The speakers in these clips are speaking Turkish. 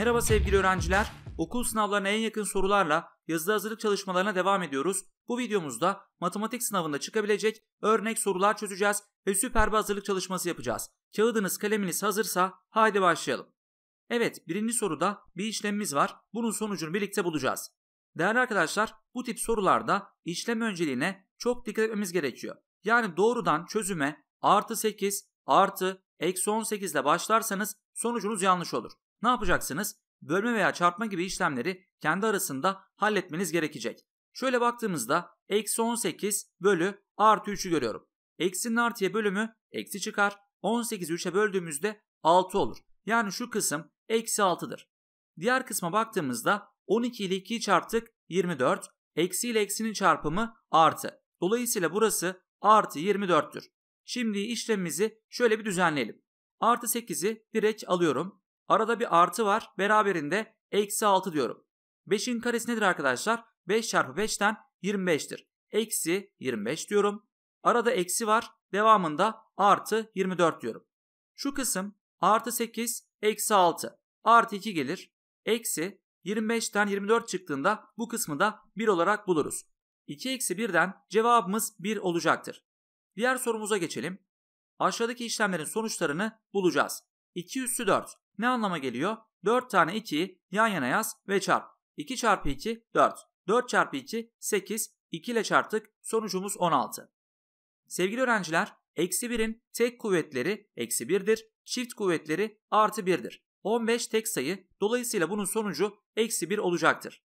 Merhaba sevgili öğrenciler. Okul sınavlarına en yakın sorularla yazılı hazırlık çalışmalarına devam ediyoruz. Bu videomuzda matematik sınavında çıkabilecek örnek sorular çözeceğiz ve süper bir hazırlık çalışması yapacağız. Kağıdınız kaleminiz hazırsa haydi başlayalım. Evet birinci soruda bir işlemimiz var. Bunun sonucunu birlikte bulacağız. Değerli arkadaşlar bu tip sorularda işlem önceliğine çok dikkat etmemiz gerekiyor. Yani doğrudan çözüme artı 8 artı eksi 18 ile başlarsanız sonucunuz yanlış olur. Ne yapacaksınız? Bölme veya çarpma gibi işlemleri kendi arasında halletmeniz gerekecek. Şöyle baktığımızda eksi 18 bölü artı 3'ü görüyorum. Eksinin artıya bölümü eksi çıkar. 18'i 3'e böldüğümüzde 6 olur. Yani şu kısım eksi 6'dır. Diğer kısma baktığımızda 12 ile 2'yi çarptık 24. Eksi ile eksinin çarpımı artı. Dolayısıyla burası artı 24'tür. Şimdi işlemimizi şöyle bir düzenleyelim. Artı 8'i direkt alıyorum. Arada bir artı var. Beraberinde eksi 6 diyorum. 5'in karesi nedir arkadaşlar? 5 çarpı 5'ten 25'tir. Eksi 25 diyorum. Arada eksi var. Devamında artı 24 diyorum. Şu kısım artı 8 eksi 6 artı 2 gelir. Eksi 25'ten 24 çıktığında bu kısmı da 1 olarak buluruz. 2 eksi 1'den cevabımız 1 olacaktır. Diğer sorumuza geçelim. Aşağıdaki işlemlerin sonuçlarını bulacağız. 2 üssü 4 ne anlama geliyor? 4 tane 2'yi yan yana yaz ve çarp. 2 çarpı 2 4. 4 çarpı 2 8. 2 ile çarptık. Sonucumuz 16. Sevgili öğrenciler, eksi 1'in tek kuvvetleri eksi 1'dir. Çift kuvvetleri artı 1'dir. 15 tek sayı. Dolayısıyla bunun sonucu eksi 1 olacaktır.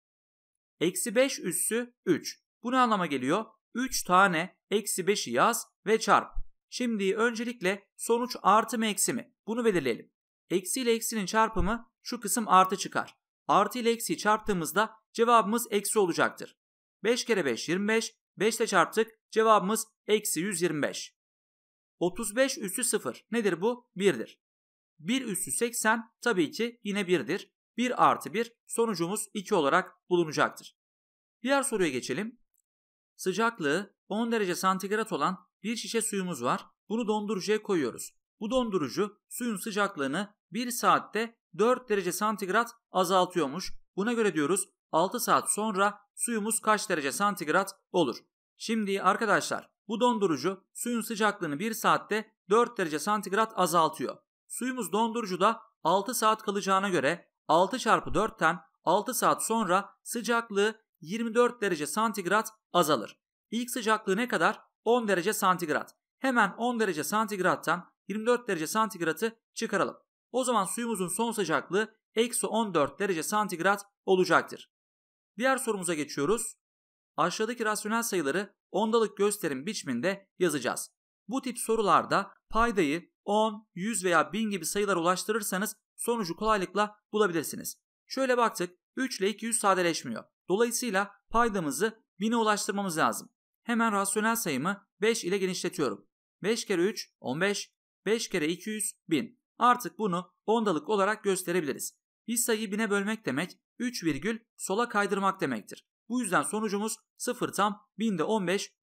Eksi 5 üssü 3. Bu ne anlama geliyor? 3 tane eksi 5'i yaz ve çarp. Şimdi öncelikle sonuç artı mı eksi mi? Bunu belirleyelim. Eksi ile eksinin çarpımı şu kısım artı çıkar. Artı ile eksi çarptığımızda cevabımız eksi olacaktır. 5 kere 5 25, 5 ile çarptık cevabımız eksi 125. 35 üssü 0 nedir bu? 1'dir. 1 üssü 80 tabii ki yine 1'dir. 1 artı 1 sonucumuz 2 olarak bulunacaktır. Diğer soruya geçelim. Sıcaklığı 10 derece santigrat olan bir şişe suyumuz var. Bunu dondurucuya koyuyoruz. Bu dondurucu suyun sıcaklığını 1 saatte 4 derece santigrat azaltıyormuş. Buna göre diyoruz 6 saat sonra suyumuz kaç derece santigrat olur? Şimdi arkadaşlar bu dondurucu suyun sıcaklığını 1 saatte 4 derece santigrat azaltıyor. Suyumuz dondurucuda 6 saat kalacağına göre 6 çarpı 4'ten 6 saat sonra sıcaklığı 24 derece santigrat azalır. İlk sıcaklığı ne kadar? 10 derece santigrat. Hemen 10 derece santigrattan 24 derece santigratı çıkaralım. O zaman suyumuzun son sıcaklığı eksi 14 derece santigrat olacaktır. Diğer sorumuza geçiyoruz. Aşağıdaki rasyonel sayıları ondalık gösterim biçiminde yazacağız. Bu tip sorularda paydayı 10, 100 veya 1000 gibi sayılara ulaştırırsanız sonucu kolaylıkla bulabilirsiniz. Şöyle baktık 3 ile 200 sadeleşmiyor. Dolayısıyla paydamızı 1000'e ulaştırmamız lazım. Hemen rasyonel sayımı 5 ile genişletiyorum. 5 kere 3 15, 5 kere 200 1000. Artık bunu ondalık olarak gösterebiliriz. Bir sayıyı bine bölmek demek 3 virgül sola kaydırmak demektir. Bu yüzden sonucumuz 0 tam binde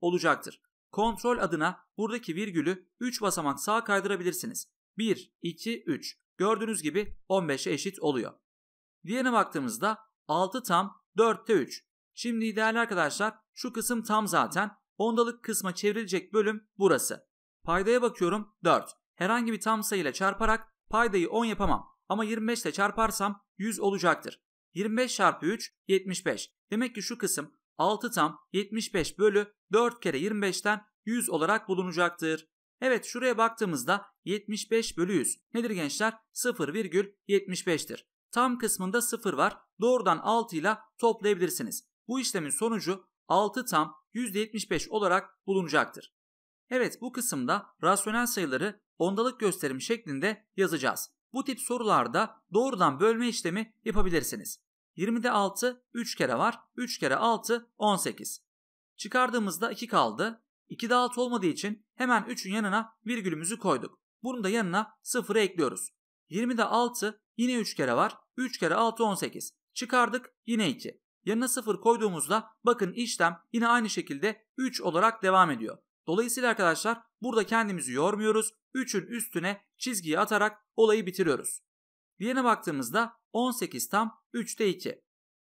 olacaktır. Kontrol adına buradaki virgülü 3 basamak sağa kaydırabilirsiniz. 1, 2, 3. Gördüğünüz gibi 15'e eşit oluyor. Diğerine baktığımızda 6 tam 4'te 3. Şimdi değerli arkadaşlar şu kısım tam zaten. Ondalık kısma çevrilecek bölüm burası. Paydaya bakıyorum 4 herhangi bir tam sayıyla çarparak paydayı 10 yapamam ama 25 ile çarparsam 100 olacaktır. 25 çarpı 3 75. Demek ki şu kısım 6 tam 75 bölü 4 kere 25'ten 100 olarak bulunacaktır. Evet şuraya baktığımızda 75 bölü 100 nedir gençler? 0,75'tir. Tam kısmında 0 var. Doğrudan 6 ile toplayabilirsiniz. Bu işlemin sonucu 6 tam %75 olarak bulunacaktır. Evet bu kısımda rasyonel sayıları ondalık gösterim şeklinde yazacağız. Bu tip sorularda doğrudan bölme işlemi yapabilirsiniz. 20'de 6 3 kere var. 3 kere 6 18. Çıkardığımızda 2 kaldı. 2'de 6 olmadığı için hemen 3'ün yanına virgülümüzü koyduk. Bunu da yanına 0'ı ekliyoruz. 20'de 6 yine 3 kere var. 3 kere 6 18. Çıkardık yine 2. Yanına 0 koyduğumuzda bakın işlem yine aynı şekilde 3 olarak devam ediyor. Dolayısıyla arkadaşlar burada kendimizi yormuyoruz. 3'ün üstüne çizgiyi atarak olayı bitiriyoruz. Diğerine baktığımızda 18 tam 3'te 2.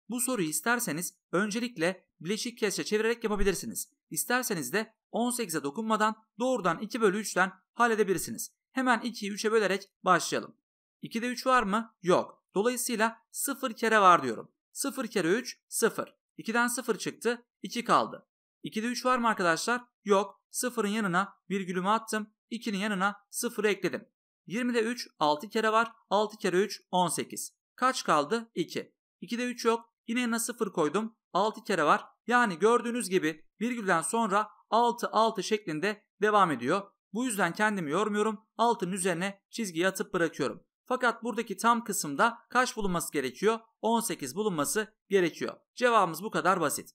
Bu soruyu isterseniz öncelikle bileşik kesre çevirerek yapabilirsiniz. İsterseniz de 18'e dokunmadan doğrudan 2 bölü 3'ten halledebilirsiniz. Hemen 2'yi 3'e bölerek başlayalım. 2'de 3 var mı? Yok. Dolayısıyla 0 kere var diyorum. 0 kere 3 0. 2'den 0 çıktı 2 kaldı. 2'de 3 var mı arkadaşlar? Yok. Sıfırın yanına virgülümü attım. 2'nin yanına sıfırı ekledim. 20'de 3 6 kere var. 6 kere 3 18. Kaç kaldı? 2. 2'de 3 yok. Yine yanına 0 koydum. 6 kere var. Yani gördüğünüz gibi virgülden sonra 6 6 şeklinde devam ediyor. Bu yüzden kendimi yormuyorum. 6'nın üzerine çizgiyi atıp bırakıyorum. Fakat buradaki tam kısımda kaç bulunması gerekiyor? 18 bulunması gerekiyor. Cevabımız bu kadar basit.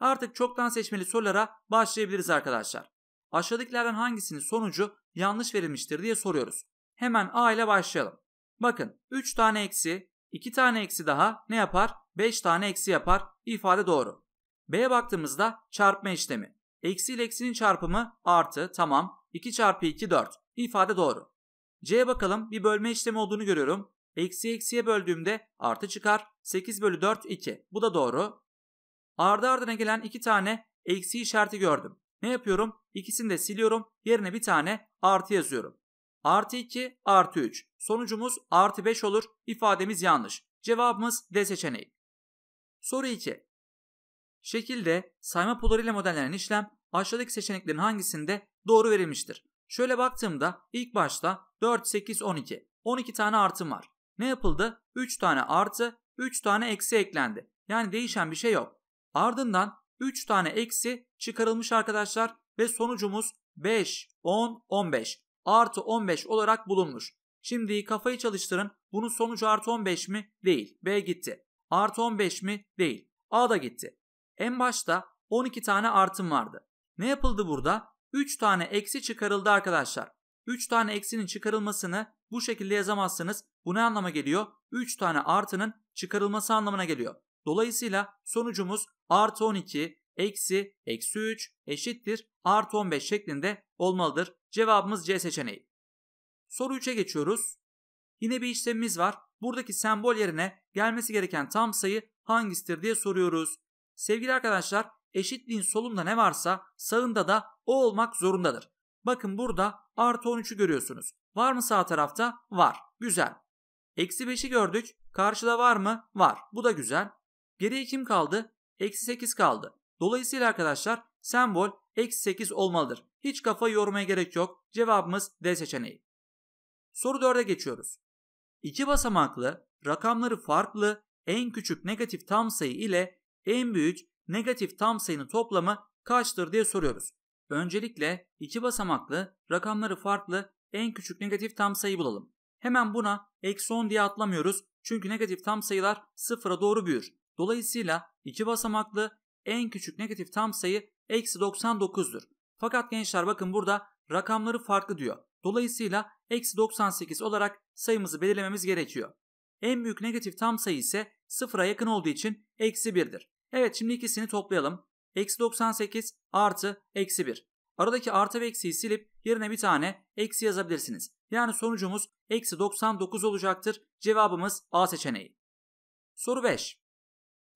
Artık çoktan seçmeli sorulara başlayabiliriz arkadaşlar. Aşağıdakilerden hangisinin sonucu yanlış verilmiştir diye soruyoruz. Hemen A ile başlayalım. Bakın 3 tane eksi, 2 tane eksi daha ne yapar? 5 tane eksi yapar. İfade doğru. B'ye baktığımızda çarpma işlemi. Eksi ile eksinin çarpımı artı tamam. 2 çarpı 2 4. İfade doğru. C'ye bakalım bir bölme işlemi olduğunu görüyorum. Eksi eksiye böldüğümde artı çıkar. 8 bölü 4 2. Bu da doğru. Ardı ardına gelen iki tane eksi işareti gördüm. Ne yapıyorum? İkisini de siliyorum. Yerine bir tane artı yazıyorum. Artı 2 artı 3. Sonucumuz artı 5 olur. İfademiz yanlış. Cevabımız D seçeneği. Soru 2. Şekilde sayma pullarıyla modellenen işlem aşağıdaki seçeneklerin hangisinde doğru verilmiştir? Şöyle baktığımda ilk başta 4, 8, 12. 12 tane artım var. Ne yapıldı? 3 tane artı, 3 tane eksi eklendi. Yani değişen bir şey yok. Ardından 3 tane eksi çıkarılmış arkadaşlar ve sonucumuz 5, 10, 15 artı 15 olarak bulunmuş. Şimdi kafayı çalıştırın bunun sonucu artı 15 mi? Değil. B gitti. Artı 15 mi? Değil. A da gitti. En başta 12 tane artım vardı. Ne yapıldı burada? 3 tane eksi çıkarıldı arkadaşlar. 3 tane eksinin çıkarılmasını bu şekilde yazamazsınız. Bu ne anlama geliyor? 3 tane artının çıkarılması anlamına geliyor. Dolayısıyla sonucumuz artı 12 eksi eksi 3 eşittir artı 15 şeklinde olmalıdır. Cevabımız C seçeneği. Soru 3'e geçiyoruz. Yine bir işlemimiz var. Buradaki sembol yerine gelmesi gereken tam sayı hangisidir diye soruyoruz. Sevgili arkadaşlar eşitliğin solunda ne varsa sağında da o olmak zorundadır. Bakın burada artı 13'ü görüyorsunuz. Var mı sağ tarafta? Var. Güzel. Eksi 5'i gördük. Karşıda var mı? Var. Bu da güzel. Geriye kim kaldı? Eksi 8 kaldı. Dolayısıyla arkadaşlar sembol eksi 8 olmalıdır. Hiç kafa yormaya gerek yok. Cevabımız D seçeneği. Soru 4'e geçiyoruz. İki basamaklı, rakamları farklı, en küçük negatif tam sayı ile en büyük negatif tam sayının toplamı kaçtır diye soruyoruz. Öncelikle iki basamaklı, rakamları farklı, en küçük negatif tam sayı bulalım. Hemen buna eksi 10 diye atlamıyoruz çünkü negatif tam sayılar sıfıra doğru büyür. Dolayısıyla iki basamaklı en küçük negatif tam sayı eksi 99'dur. Fakat gençler bakın burada rakamları farklı diyor. Dolayısıyla eksi 98 olarak sayımızı belirlememiz gerekiyor. En büyük negatif tam sayı ise sıfıra yakın olduğu için eksi 1'dir. Evet şimdi ikisini toplayalım. Eksi 98 artı eksi 1. Aradaki artı ve eksiyi silip yerine bir tane eksi yazabilirsiniz. Yani sonucumuz eksi 99 olacaktır. Cevabımız A seçeneği. Soru 5.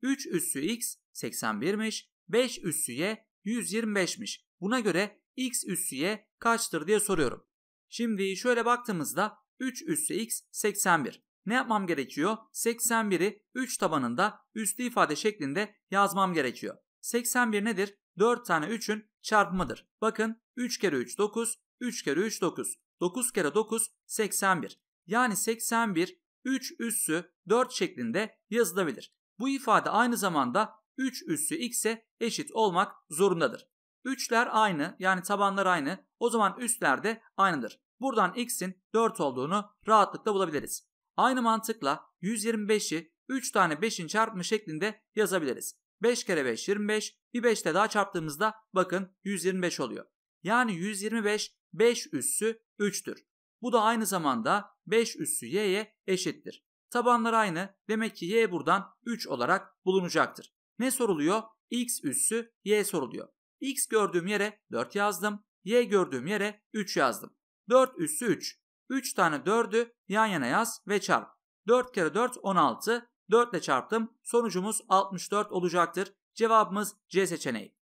3 üssü x 81'miş, 5 üssü y 125'miş. Buna göre x üssü y kaçtır diye soruyorum. Şimdi şöyle baktığımızda 3 üssü x 81. Ne yapmam gerekiyor? 81'i 3 tabanında üstü ifade şeklinde yazmam gerekiyor. 81 nedir? 4 tane 3'ün çarpımıdır. Bakın 3 kere 3 9, 3 kere 3 9, 9 kere 9 81. Yani 81 3 üssü 4 şeklinde yazılabilir. Bu ifade aynı zamanda 3 üssü x'e eşit olmak zorundadır. Üçler aynı yani tabanlar aynı. O zaman üstler de aynıdır. Buradan x'in 4 olduğunu rahatlıkla bulabiliriz. Aynı mantıkla 125'i 3 tane 5'in çarpımı şeklinde yazabiliriz. 5 kere 5 25. Bir 5 de daha çarptığımızda bakın 125 oluyor. Yani 125 5 üssü 3'tür. Bu da aynı zamanda 5 üssü y'ye eşittir. Tabanlar aynı. Demek ki y buradan 3 olarak bulunacaktır. Ne soruluyor? x üssü y soruluyor. x gördüğüm yere 4 yazdım. y gördüğüm yere 3 yazdım. 4 üssü 3. 3 tane 4'ü yan yana yaz ve çarp. 4 kere 4 16. 4 ile çarptım. Sonucumuz 64 olacaktır. Cevabımız C seçeneği.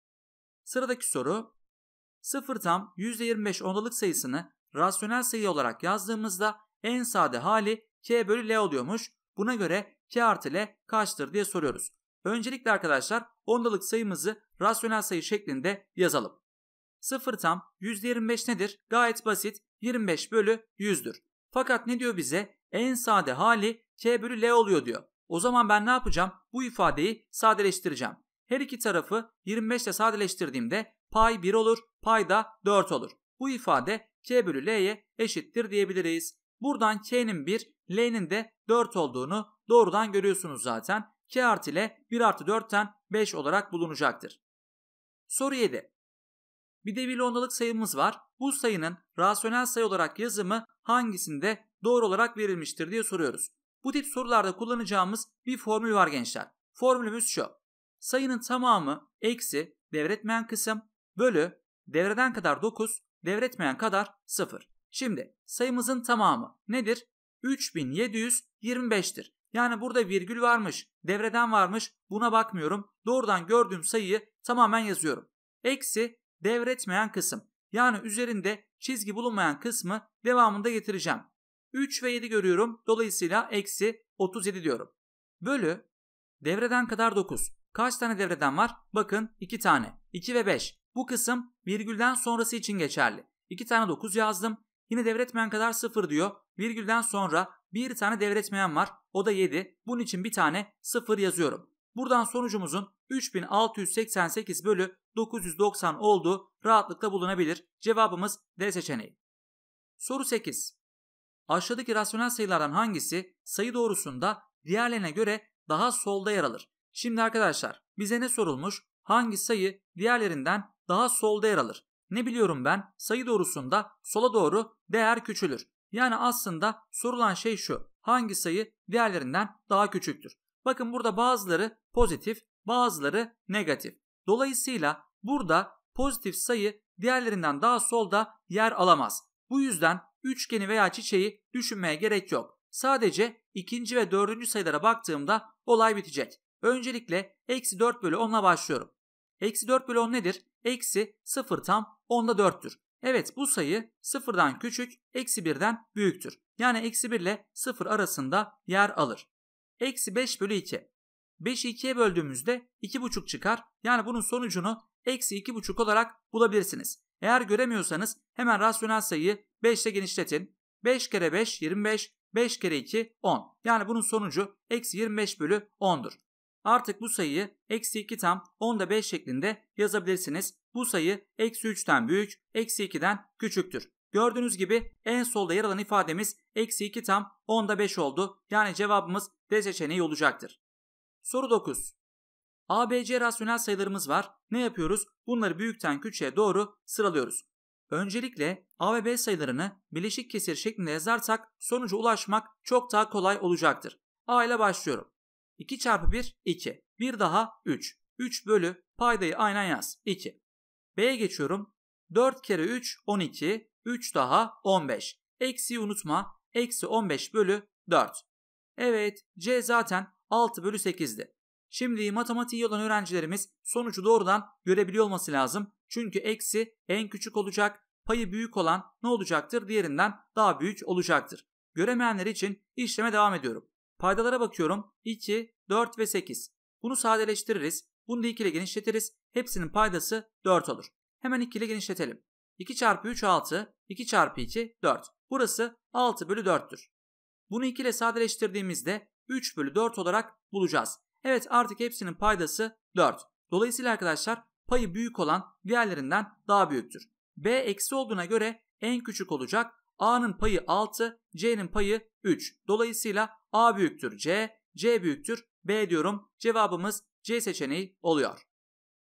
Sıradaki soru. 0 tam %25 ondalık sayısını rasyonel sayı olarak yazdığımızda en sade hali K bölü L oluyormuş. Buna göre K artı L kaçtır diye soruyoruz. Öncelikle arkadaşlar ondalık sayımızı rasyonel sayı şeklinde yazalım. 0 tam %25 nedir? Gayet basit 25 bölü 100'dür. Fakat ne diyor bize? En sade hali K bölü L oluyor diyor. O zaman ben ne yapacağım? Bu ifadeyi sadeleştireceğim. Her iki tarafı 25 ile sadeleştirdiğimde pay 1 olur, pay da 4 olur. Bu ifade K bölü L'ye eşittir diyebiliriz. Buradan K'nin 1, L'nin de 4 olduğunu doğrudan görüyorsunuz zaten. K artı L 1 artı 4'ten 5 olarak bulunacaktır. Soru 7. Bir de bir ondalık sayımız var. Bu sayının rasyonel sayı olarak yazımı hangisinde doğru olarak verilmiştir diye soruyoruz. Bu tip sorularda kullanacağımız bir formül var gençler. Formülümüz şu. Sayının tamamı eksi devretmeyen kısım bölü devreden kadar 9, devretmeyen kadar 0. Şimdi sayımızın tamamı nedir? 3725'tir. Yani burada virgül varmış, devreden varmış buna bakmıyorum. Doğrudan gördüğüm sayıyı tamamen yazıyorum. Eksi devretmeyen kısım. Yani üzerinde çizgi bulunmayan kısmı devamında getireceğim. 3 ve 7 görüyorum. Dolayısıyla eksi 37 diyorum. Bölü devreden kadar 9. Kaç tane devreden var? Bakın 2 tane. 2 ve 5. Bu kısım virgülden sonrası için geçerli. 2 tane 9 yazdım. Yine devretmeyen kadar 0 diyor. Virgülden sonra bir tane devretmeyen var. O da 7. Bunun için bir tane 0 yazıyorum. Buradan sonucumuzun 3688 bölü 990 olduğu rahatlıkla bulunabilir. Cevabımız D seçeneği. Soru 8. Aşağıdaki rasyonel sayılardan hangisi sayı doğrusunda diğerlerine göre daha solda yer alır? Şimdi arkadaşlar bize ne sorulmuş? Hangi sayı diğerlerinden daha solda yer alır? Ne biliyorum ben? Sayı doğrusunda sola doğru değer küçülür. Yani aslında sorulan şey şu. Hangi sayı diğerlerinden daha küçüktür? Bakın burada bazıları pozitif, bazıları negatif. Dolayısıyla burada pozitif sayı diğerlerinden daha solda yer alamaz. Bu yüzden üçgeni veya çiçeği düşünmeye gerek yok. Sadece ikinci ve dördüncü sayılara baktığımda olay bitecek. Öncelikle eksi 4 bölü 10'la başlıyorum. Eksi 4 bölü 10 nedir? Eksi 0 tam 10'da 4'tür. Evet bu sayı 0'dan küçük, eksi 1'den büyüktür. Yani eksi 1 ile 0 arasında yer alır. Eksi 5 bölü 2. 5'i 2'ye böldüğümüzde 2,5 çıkar. Yani bunun sonucunu eksi 2,5 olarak bulabilirsiniz. Eğer göremiyorsanız hemen rasyonel sayıyı 5 ile genişletin. 5 kere 5 25, 5 kere 2 10. Yani bunun sonucu eksi 25 bölü 10'dur. Artık bu sayıyı eksi 2 tam 10'da 5 şeklinde yazabilirsiniz. Bu sayı eksi 3'ten büyük, eksi 2'den küçüktür. Gördüğünüz gibi en solda yer alan ifademiz eksi 2 tam 10'da 5 oldu. Yani cevabımız D seçeneği olacaktır. Soru 9. ABC rasyonel sayılarımız var. Ne yapıyoruz? Bunları büyükten küçüğe doğru sıralıyoruz. Öncelikle A ve B sayılarını bileşik kesir şeklinde yazarsak sonuca ulaşmak çok daha kolay olacaktır. A ile başlıyorum. 2 çarpı 1 2. 1 daha 3. 3 bölü paydayı aynen yaz. 2. B'ye geçiyorum. 4 kere 3 12. 3 daha 15. Eksiyi unutma. Eksi 15 bölü 4. Evet C zaten 6 bölü 8'di. Şimdi matematiği olan öğrencilerimiz sonucu doğrudan görebiliyor olması lazım. Çünkü eksi en küçük olacak, payı büyük olan ne olacaktır? Diğerinden daha büyük olacaktır. Göremeyenler için işleme devam ediyorum. Paydalara bakıyorum. 2, 4 ve 8. Bunu sadeleştiririz. Bunu da 2 ile genişletiriz. Hepsinin paydası 4 olur. Hemen 2 ile genişletelim. 2 çarpı 3 6, 2 çarpı 2 4. Burası 6 bölü 4'tür. Bunu 2 ile sadeleştirdiğimizde 3 bölü 4 olarak bulacağız. Evet artık hepsinin paydası 4. Dolayısıyla arkadaşlar payı büyük olan diğerlerinden daha büyüktür. B eksi olduğuna göre en küçük olacak A'nın payı 6, C'nin payı 3. Dolayısıyla A büyüktür C, C büyüktür B diyorum. Cevabımız C seçeneği oluyor.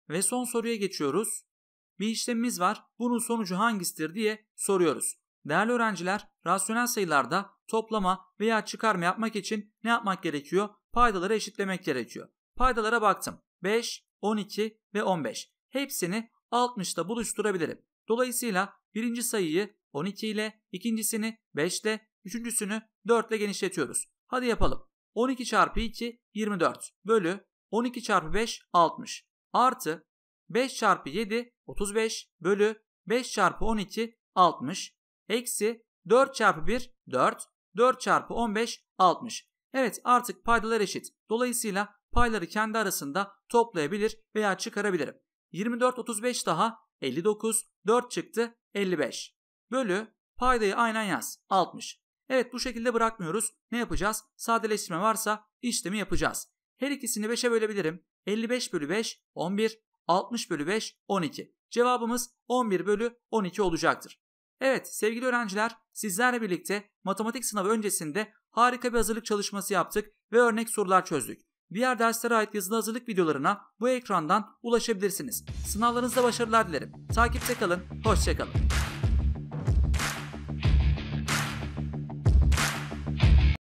Ve son soruya geçiyoruz. Bir işlemimiz var. Bunun sonucu hangisidir diye soruyoruz. Değerli öğrenciler, rasyonel sayılarda toplama veya çıkarma yapmak için ne yapmak gerekiyor? Paydaları eşitlemek gerekiyor. Paydalara baktım. 5, 12 ve 15. Hepsini 60'ta buluşturabilirim. Dolayısıyla birinci sayıyı 12 ile ikincisini 5 ile üçüncüsünü 4 ile genişletiyoruz. Hadi yapalım. 12 çarpı 2 24 bölü 12 çarpı 5 60 artı 5 çarpı 7 35 bölü 5 çarpı 12 60 eksi 4 çarpı 1 4 4 çarpı 15 60. Evet artık paydalar eşit. Dolayısıyla payları kendi arasında toplayabilir veya çıkarabilirim. 24 35 daha 59 4 çıktı 55 bölü paydayı aynen yaz 60. Evet bu şekilde bırakmıyoruz. Ne yapacağız? Sadeleştirme varsa işlemi yapacağız. Her ikisini 5'e bölebilirim. 55 bölü 5 11, 60 bölü 5 12. Cevabımız 11 bölü 12 olacaktır. Evet sevgili öğrenciler sizlerle birlikte matematik sınavı öncesinde harika bir hazırlık çalışması yaptık ve örnek sorular çözdük. Diğer derslere ait yazılı hazırlık videolarına bu ekrandan ulaşabilirsiniz. Sınavlarınızda başarılar dilerim. Takipte kalın, hoşçakalın.